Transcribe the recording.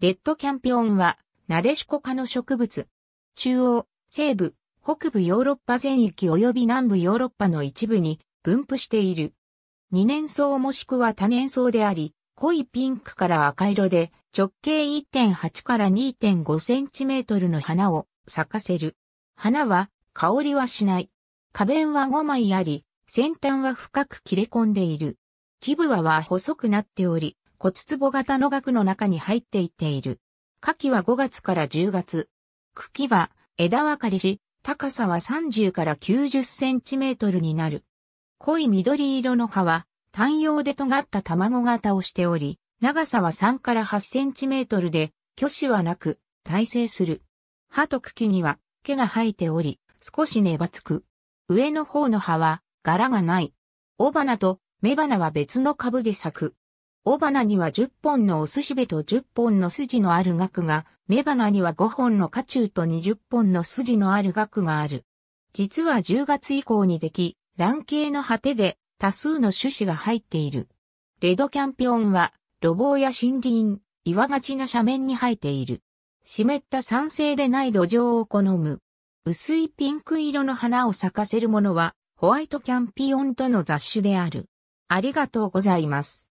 レッドキャンピオンは、ナデシコ科の植物。中央、西部、北部ヨーロッパ全域及び南部ヨーロッパの一部に分布している。二年草もしくは多年草であり、濃いピンクから赤色で直径1.8から2.5センチメートルの花を咲かせる。花は香りはしない。花弁は5枚あり、先端は深く切れ込んでいる。基部はは細くなっており、骨壺型の額の中に入っていっている。夏季は5月から10月。茎は枝分かれし、高さは30から90センチメートルになる。濃い緑色の葉は単葉で尖った卵型をしており、長さは3から8センチメートルで、巨子はなく、耐性する。葉と茎には毛が生えており、少し粘つく。上の方の葉は柄がない。雄花と雌花は別の株で咲く。尾花には10本のお寿司べと10本の筋のある額が、目花には5本の花柱と20本の筋のある額がある。実は10月以降にでき、卵形の果てで多数の種子が入っている。レドキャンピオンは、路傍や森林、岩がちな斜面に生えている。湿った酸性でない土壌を好む。薄いピンク色の花を咲かせるものは、ホワイトキャンピオンとの雑種である。ありがとうございます。